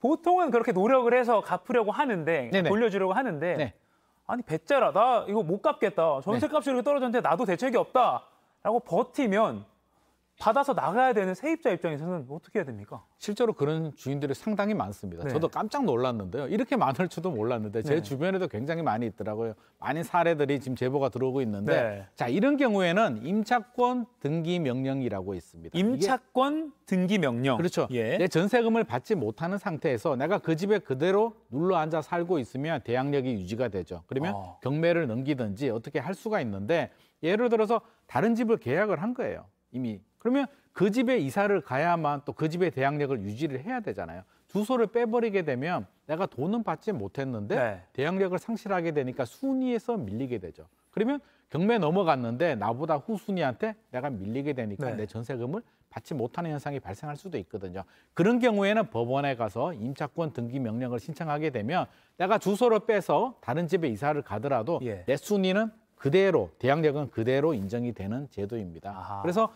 보통은 그렇게 노력을 해서 갚으려고 하는데 그러니까 네네. 돌려주려고 하는데 네. 아니 배째라 나 이거 못 갚겠다 전세값이 네. 이렇게 떨어졌는데 나도 대책이 없다라고 버티면 받아서 나가야 되는 세입자 입장에서는 어떻게 해야 됩니까? 실제로 그런 주인들이 상당히 많습니다. 네. 저도 깜짝 놀랐는데요. 이렇게 많을 줄도 몰랐는데 제 네. 주변에도 굉장히 많이 있더라고요. 많은 사례들이 지금 제보가 들어오고 있는데 네. 자 이런 경우에는 임차권 등기 명령이라고 있습니다. 임차권 등기 명령. 그렇죠. 예. 내 전세금을 받지 못하는 상태에서 내가 그 집에 그대로 눌러 앉아 살고 있으면 대항력이 유지가 되죠. 그러면 어. 경매를 넘기든지 어떻게 할 수가 있는데 예를 들어서 다른 집을 계약을 한 거예요. 이미 그러면 그 집에 이사를 가야만 또 그 집의 대항력을 유지를 해야 되잖아요. 주소를 빼버리게 되면 내가 돈은 받지 못했는데 네. 대항력을 상실하게 되니까 순위에서 밀리게 되죠. 그러면 경매 넘어갔는데 나보다 후순위한테 내가 밀리게 되니까 네. 내 전세금을 받지 못하는 현상이 발생할 수도 있거든요. 그런 경우에는 법원에 가서 임차권 등기 명령을 신청하게 되면 내가 주소를 빼서 다른 집에 이사를 가더라도 예. 내 순위는 그대로 대항력은 그대로 인정이 되는 제도입니다. 아하. 그래서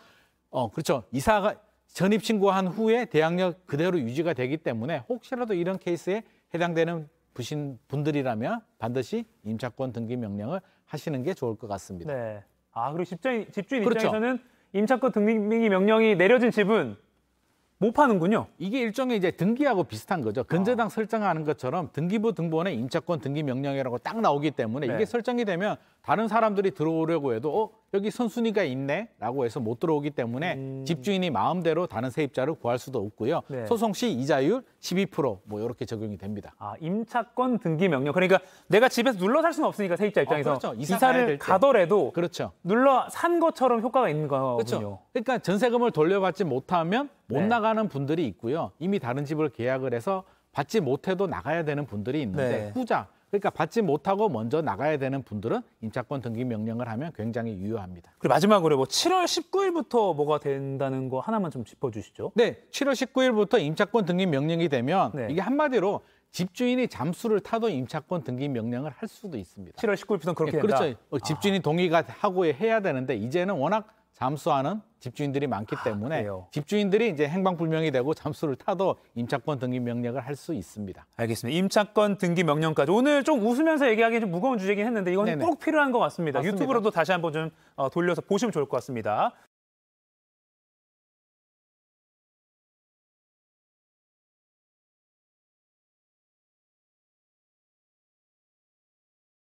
어, 그렇죠. 이사가 전입 신고한 후에 대항력 그대로 유지가 되기 때문에 혹시라도 이런 케이스에 해당되는 부신 분들이라면 반드시 임차권 등기 명령을 하시는 게 좋을 것 같습니다. 네. 아 그리고 집주인, 집주인 그렇죠. 입장에서는 임차권 등기 명령이 내려진 집은 못 파는군요. 이게 일종의 이제 등기하고 비슷한 거죠. 근저당 아. 설정하는 것처럼 등기부 등본에 임차권 등기 명령이라고 딱 나오기 때문에 네. 이게 설정이 되면 다른 사람들이 들어오려고 해도 어 여기 선순위가 있네 라고 해서 못 들어오기 때문에 음... 집주인이 마음대로 다른 세입자를 구할 수도 없고요. 네. 소송 시 이자율 12%뭐 이렇게 적용이 됩니다. 아 임차권 등기 명령 그러니까 내가 집에서 눌러 살 수는 없으니까 세입자 아, 입장에서 아, 그렇죠. 이사 를 가더라도 그렇죠. 눌러 산 것처럼 효과가 있는 거군요. 그렇죠. 그러니까 전세금을 돌려받지 못하면 못 네. 나가는 분들이 있고요. 이미 다른 집을 계약을 해서 받지 못해도 나가야 되는 분들이 있는데 네. 후자 그러니까 받지 못하고 먼저 나가야 되는 분들은 임차권 등기 명령을 하면 굉장히 유효합니다. 그리고 마지막으로 뭐 7월 19일부터 뭐가 된다는 거 하나만 좀 짚어주시죠. 네, 7월 19일부터 임차권 등기 명령이 되면 네. 이게 한마디로 집주인이 잠수를 타도 임차권 등기 명령을 할 수도 있습니다. 7월 19일부터는 예, 그렇게 네, 된다. 그렇죠. 집주인이 아. 동의가 하고 해야 되는데 이제는 워낙 잠수하는 집주인들이 많기 아, 때문에 아, 집주인들이 이제 행방불명이 되고 잠수를 타도 임차권 등기 명령을 할 수 있습니다. 알겠습니다. 임차권 등기 명령까지 오늘 좀 웃으면서 얘기하기 좀 무거운 주제긴 했는데 이건 네네. 꼭 필요한 것 같습니다. 맞습니다. 유튜브로도 다시 한번 좀 어, 돌려서 보시면 좋을 것 같습니다.